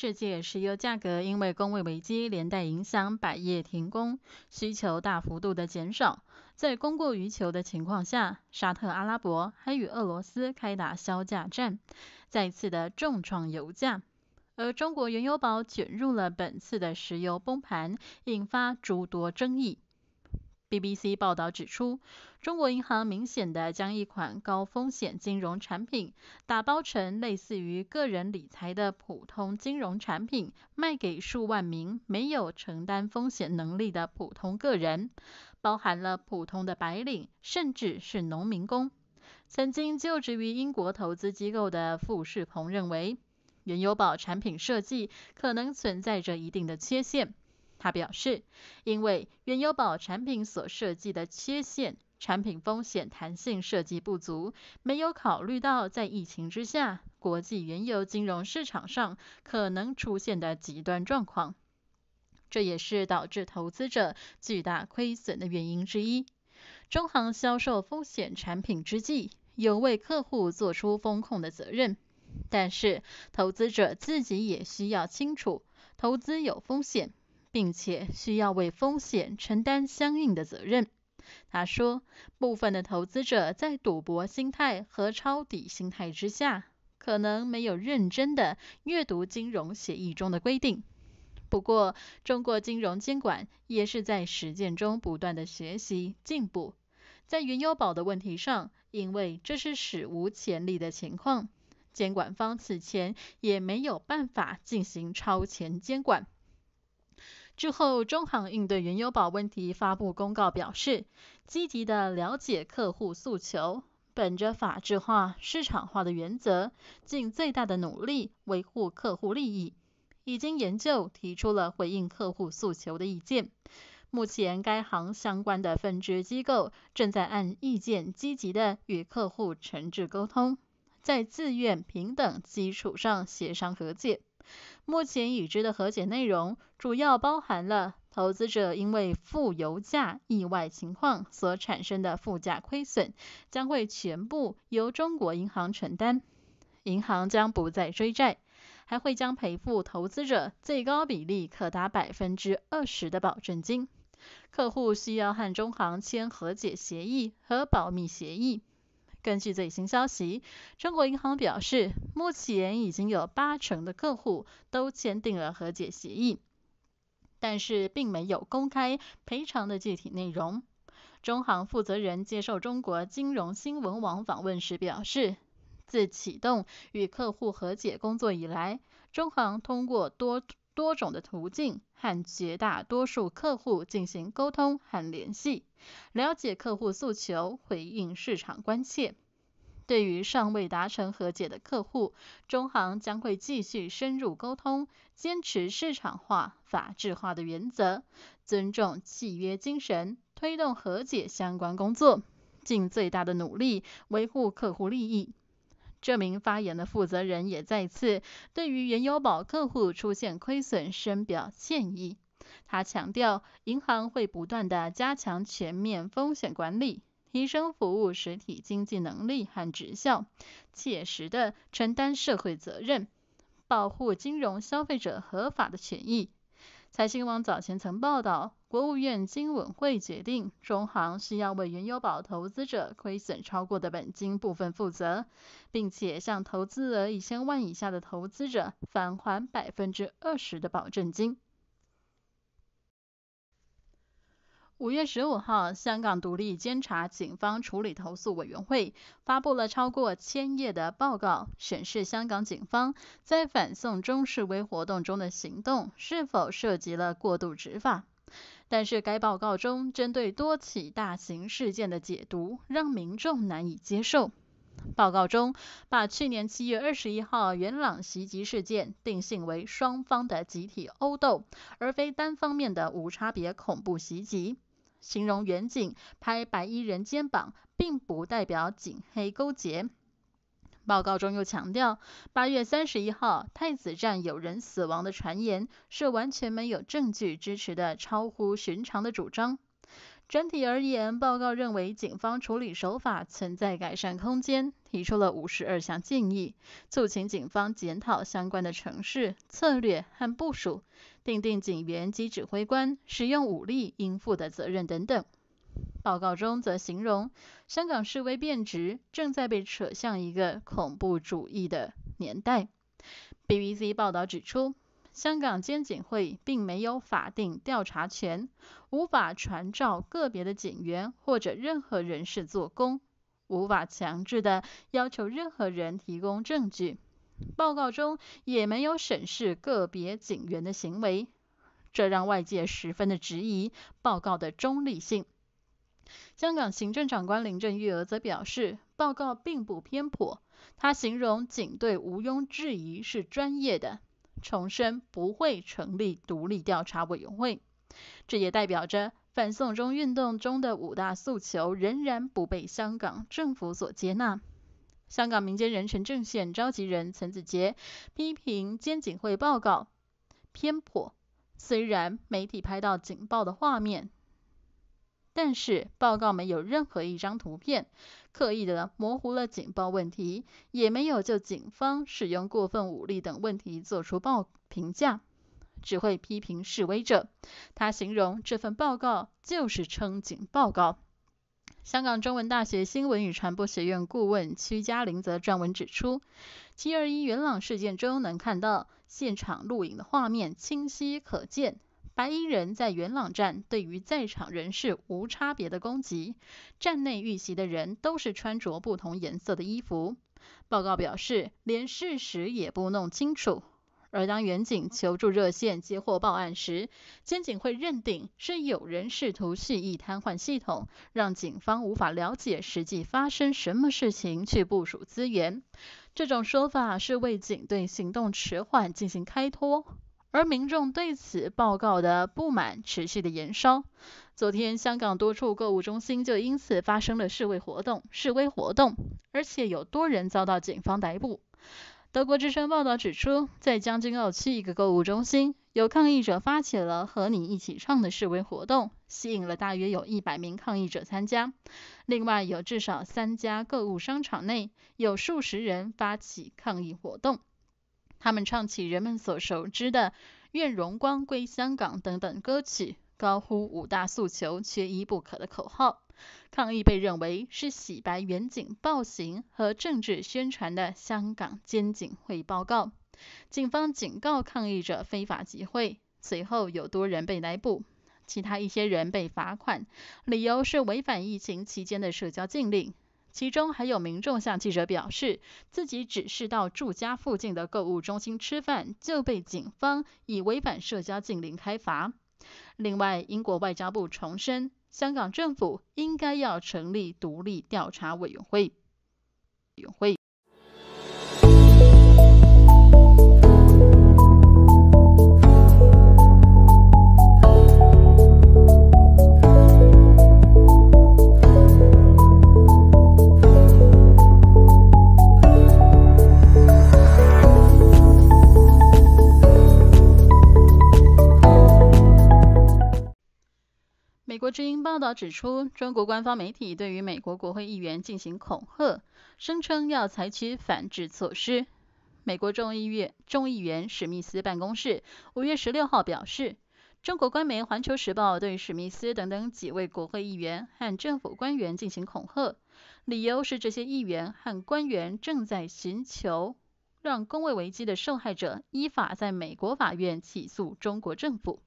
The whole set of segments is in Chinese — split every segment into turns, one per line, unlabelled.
世界石油价格因为工位危机连带影响，百业停工，需求大幅度的减少，在供过于求的情况下，沙特阿拉伯还与俄罗斯开打销价战，再次的重创油价。而中国原油宝卷入了本次的石油崩盘，引发诸多争议。BBC 报道指出，中国银行明显的将一款高风险金融产品打包成类似于个人理财的普通金融产品，卖给数万名没有承担风险能力的普通个人，包含了普通的白领，甚至是农民工。曾经就职于英国投资机构的傅世鹏认为，原油宝产品设计可能存在着一定的缺陷。他表示，因为原油宝产品所设计的缺陷，产品风险弹性设计不足，没有考虑到在疫情之下，国际原油金融市场上可能出现的极端状况，这也是导致投资者巨大亏损的原因之一。中行销售风险产品之际，有为客户做出风控的责任，但是投资者自己也需要清楚，投资有风险。并且需要为风险承担相应的责任。他说，部分的投资者在赌博心态和抄底心态之下，可能没有认真的阅读金融协议中的规定。不过，中国金融监管也是在实践中不断的学习进步。在原油宝的问题上，因为这是史无前例的情况，监管方此前也没有办法进行超前监管。之后，中行应对原油宝问题发布公告，表示积极的了解客户诉求，本着法制化、市场化的原则，尽最大的努力维护客户利益，已经研究提出了回应客户诉求的意见。目前，该行相关的分支机构正在按意见积极的与客户诚挚沟通，在自愿、平等基础上协商和解。目前已知的和解内容主要包含了：投资者因为负油价意外情况所产生的负价亏损，将会全部由中国银行承担，银行将不再追债，还会将赔付投资者最高比例可达百分之二十的保证金。客户需要和中行签和解协议和保密协议。根据最新消息，中国银行表示，目前已经有八成的客户都签订了和解协议，但是并没有公开赔偿的具体内容。中行负责人接受中国金融新闻网访问时表示，自启动与客户和解工作以来，中行通过多。多种的途径和绝大多数客户进行沟通和联系，了解客户诉求，回应市场关切。对于尚未达成和解的客户，中行将会继续深入沟通，坚持市场化、法治化的原则，尊重契约精神，推动和解相关工作，尽最大的努力维护客户利益。这名发言的负责人也再次对于原油宝客户出现亏损深表歉意。他强调，银行会不断地加强全面风险管理，提升服务实体经济能力和职效，切实的承担社会责任，保护金融消费者合法的权益。财新网早前曾报道，国务院经委会决定，中行需要为原油宝投资者亏损超过的本金部分负责，并且向投资额一千万以下的投资者返还百分之二十的保证金。五月十五号，香港独立监察警方处理投诉委员会发布了超过千页的报告，审视香港警方在反送中示威活动中的行动是否涉及了过度执法。但是该报告中针对多起大型事件的解读让民众难以接受。报告中把去年七月二十一号元朗袭击事件定性为双方的集体殴斗，而非单方面的无差别恐怖袭击。形容远景拍白衣人肩膀，并不代表警黑勾结。报告中又强调，八月三十一号太子站有人死亡的传言是完全没有证据支持的超乎寻常的主张。整体而言，报告认为警方处理手法存在改善空间，提出了五十二项建议，促请警方检讨相关的程市策略和部署。定定警员及指挥官使用武力应负的责任等等。报告中则形容，香港示威变质，正在被扯向一个恐怖主义的年代。BBC 报道指出，香港监警会并没有法定调查权，无法传召个别的警员或者任何人士做工，无法强制的要求任何人提供证据。报告中也没有审视个别警员的行为，这让外界十分的质疑报告的中立性。香港行政长官林郑月娥则表示，报告并不偏颇。她形容警队毋庸置疑是专业的，重申不会成立独立调查委员会。这也代表着反送中运动中的五大诉求仍然不被香港政府所接纳。香港民间人陈政先召集人陈子杰批评监警会报告偏颇。虽然媒体拍到警报的画面，但是报告没有任何一张图片，刻意的模糊了警报问题，也没有就警方使用过分武力等问题做出报评价，只会批评示威者。他形容这份报告就是撑警报告。香港中文大学新闻与传播学院顾问屈嘉玲则撰文指出，七二一元朗事件中能看到现场录影的画面，清晰可见白衣人在元朗站对于在场人士无差别的攻击，站内遇袭的人都是穿着不同颜色的衣服。报告表示，连事实也不弄清楚。而当警警求助热线接获报案时，监警会认定是有人试图蓄意瘫痪系统，让警方无法了解实际发生什么事情，去部署资源。这种说法是为警对行动迟缓进行开脱，而民众对此报告的不满持续的燃烧。昨天，香港多处购物中心就因此发生了示威活动，示威活动，而且有多人遭到警方逮捕。德国之声报道指出，在将军澳区一个购物中心，有抗议者发起了“和你一起唱”的示威活动，吸引了大约有一百名抗议者参加。另外，有至少三家购物商场内有数十人发起抗议活动，他们唱起人们所熟知的《愿荣光归香港》等等歌曲，高呼五大诉求缺一不可的口号。抗议被认为是洗白远警暴行和政治宣传的香港监警会报告。警方警告抗议者非法集会，随后有多人被逮捕，其他一些人被罚款，理由是违反疫情期间的社交禁令。其中还有民众向记者表示，自己只是到住家附近的购物中心吃饭，就被警方以违反社交禁令开罚。另外，英国外交部重申。香港政府应该要成立独立调查委员会。委员会。《国之音》报道指出，中国官方媒体对于美国国会议员进行恐吓，声称要采取反制措施。美国众议院众议员史密斯办公室五月十六号表示，中国官媒《环球时报》对史密斯等等几位国会议员和政府官员进行恐吓，理由是这些议员和官员正在寻求让公位危机的受害者依法在美国法院起诉中国政府。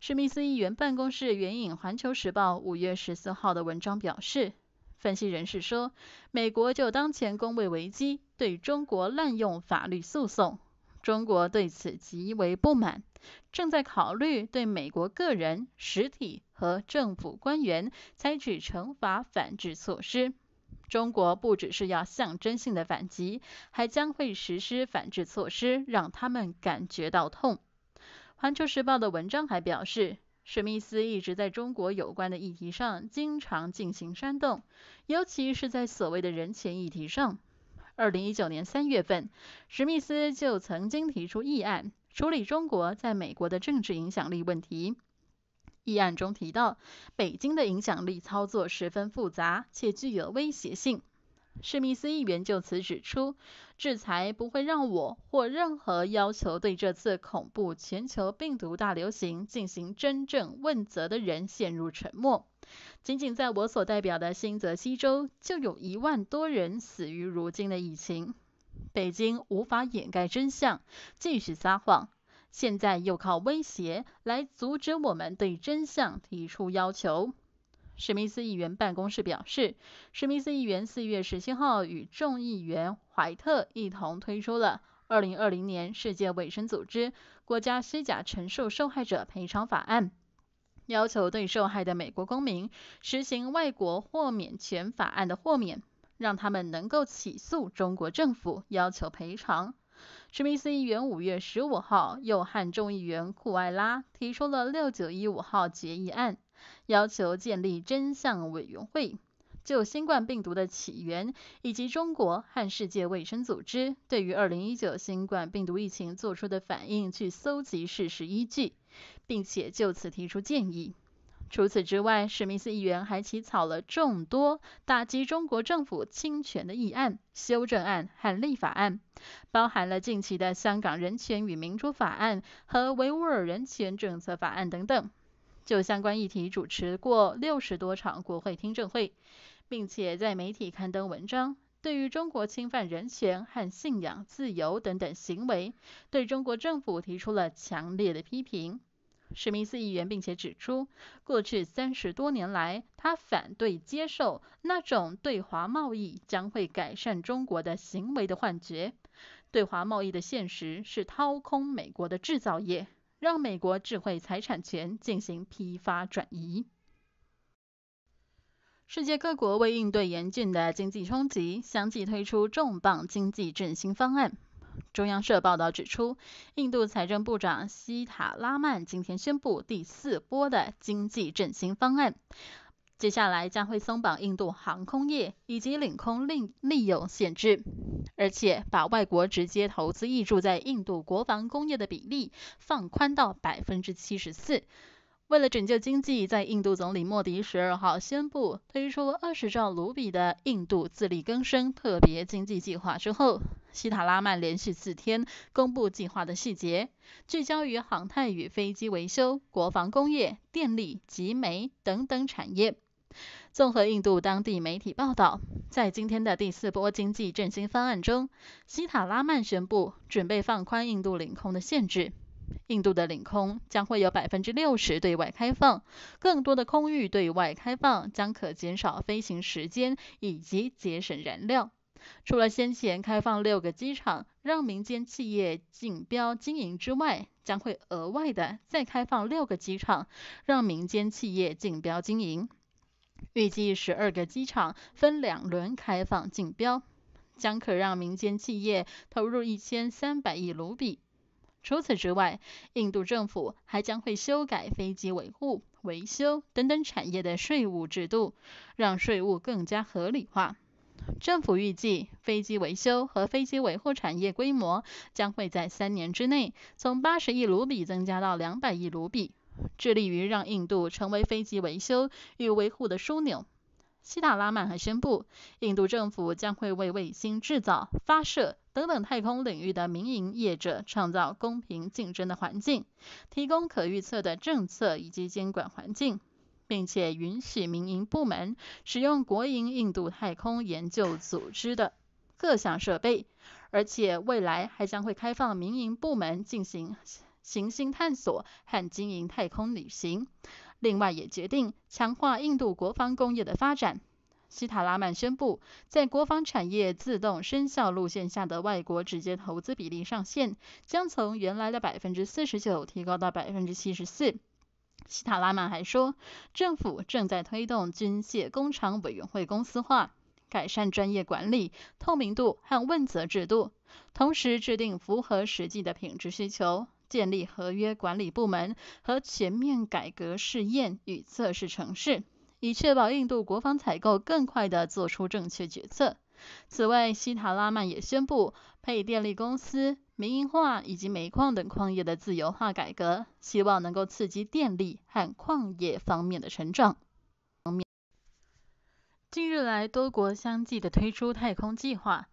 史密斯议员办公室援引《环球时报》五月十四号的文章表示，分析人士说，美国就当前公卫危机对中国滥用法律诉讼，中国对此极为不满，正在考虑对美国个人、实体和政府官员采取惩罚反制措施。中国不只是要象征性的反击，还将会实施反制措施，让他们感觉到痛。《环球时报》的文章还表示，史密斯一直在中国有关的议题上经常进行煽动，尤其是在所谓的人权议题上。二零一九年三月份，史密斯就曾经提出议案，处理中国在美国的政治影响力问题。议案中提到，北京的影响力操作十分复杂且具有威胁性。史密斯议员就此指出，制裁不会让我或任何要求对这次恐怖全球病毒大流行进行真正问责的人陷入沉默。仅仅在我所代表的新泽西州，就有一万多人死于如今的疫情。北京无法掩盖真相，继续撒谎，现在又靠威胁来阻止我们对真相提出要求。史密斯议员办公室表示，史密斯议员四月十七号与众议员怀特一同推出了《二零二零年世界卫生组织国家虚假陈述受害者赔偿法案》，要求对受害的美国公民实行外国豁免权法案的豁免，让他们能够起诉中国政府要求赔偿。史密斯议员五月十五号又和众议员库埃拉提出了六九一五号决议案。要求建立真相委员会，就新冠病毒的起源以及中国和世界卫生组织对于2019新冠病毒疫情做出的反应去搜集事实依据，并且就此提出建议。除此之外，史密斯议员还起草了众多打击中国政府侵权的议案、修正案和立法案，包含了近期的香港人权与民主法案和维吾尔人权政策法案等等。就相关议题主持过六十多场国会听证会，并且在媒体刊登文章，对于中国侵犯人权和信仰自由等等行为，对中国政府提出了强烈的批评。史密斯议员并且指出，过去三十多年来，他反对接受那种对华贸易将会改善中国的行为的幻觉。对华贸易的现实是掏空美国的制造业。让美国智慧财产权进行批发转移。世界各国为应对严峻的经济冲击，相继推出重磅经济振兴方案。中央社报道指出，印度财政部长西塔拉曼今天宣布第四波的经济振兴方案。接下来将会松绑印度航空业以及领空另利用限制，而且把外国直接投资溢住在印度国防工业的比例放宽到百分之七十四。为了拯救经济，在印度总理莫迪十二号宣布推出二十兆卢比的印度自力更生特别经济计划之后，希塔拉曼连续四天公布计划的细节，聚焦于航太与飞机维修、国防工业、电力及煤等等产业。综合印度当地媒体报道，在今天的第四波经济振兴方案中，西塔拉曼宣布准备放宽印度领空的限制。印度的领空将会有百分之六十对外开放，更多的空域对外开放将可减少飞行时间以及节省燃料。除了先前开放六个机场让民间企业竞标经营之外，将会额外的再开放六个机场让民间企业竞标经营。预计十二个机场分两轮开放竞标，将可让民间企业投入一千三百亿卢比。除此之外，印度政府还将会修改飞机维护、维修等等产业的税务制度，让税务更加合理化。政府预计，飞机维修和飞机维护产业规模将会在三年之内从八十亿卢比增加到两百亿卢比。致力于让印度成为飞机维修与维护的枢纽。希塔拉曼还宣布，印度政府将会为卫星制造、发射等等太空领域的民营业者创造公平竞争的环境，提供可预测的政策以及监管环境，并且允许民营部门使用国营印度太空研究组织的各项设备，而且未来还将会开放民营部门进行。行星探索和经营太空旅行。另外，也决定强化印度国防工业的发展。西塔拉曼宣布，在国防产业自动生效路线下的外国直接投资比例上限将从原来的百分之四十九提高到百分之七十四。西塔拉曼还说，政府正在推动军械工厂委员会公司化，改善专业管理、透明度和问责制度，同时制定符合实际的品质需求。建立合约管理部门和全面改革试验与测试城市，以确保印度国防采购更快地做出正确决策。此外，西塔拉曼也宣布配电力公司民营化以及煤矿等矿业的自由化改革，希望能够刺激电力和矿业方面的成长。近日来，多国相继的推出太空计划。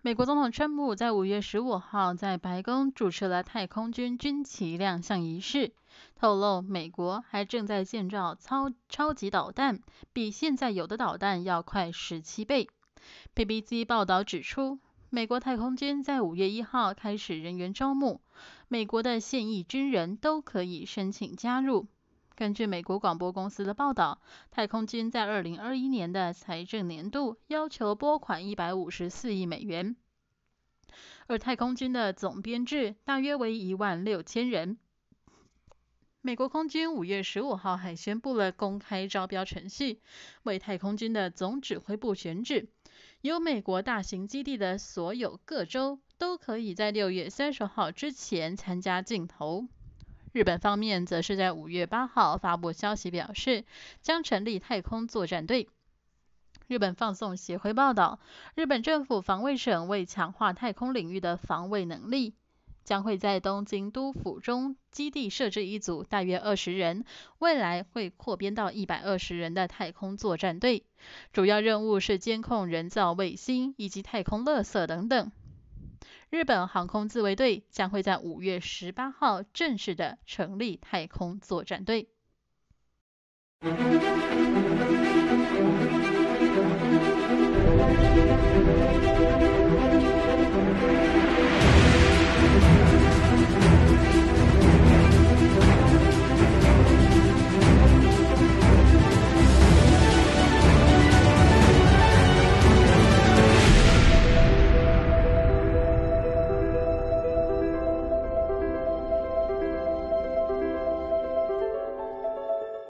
美国总统川普在五月十五号在白宫主持了太空军军旗亮相仪式，透露美国还正在建造超超级导弹，比现在有的导弹要快十七倍。BBC 报道指出，美国太空军在五月一号开始人员招募，美国的现役军人都可以申请加入。根据美国广播公司的报道，太空军在2021年的财政年度要求拨款154亿美元，而太空军的总编制大约为1.6千人。美国空军5月15号还宣布了公开招标程序，为太空军的总指挥部选址，有美国大型基地的所有各州都可以在6月30号之前参加竞投。日本方面则是在五月八号发布消息，表示将成立太空作战队。日本放送协会报道，日本政府防卫省为强化太空领域的防卫能力，将会在东京都府中基地设置一组大约二十人，未来会扩编到一百二十人的太空作战队，主要任务是监控人造卫星以及太空垃圾等等。日本航空自卫队将会在五月十八号正式的成立太空作战队。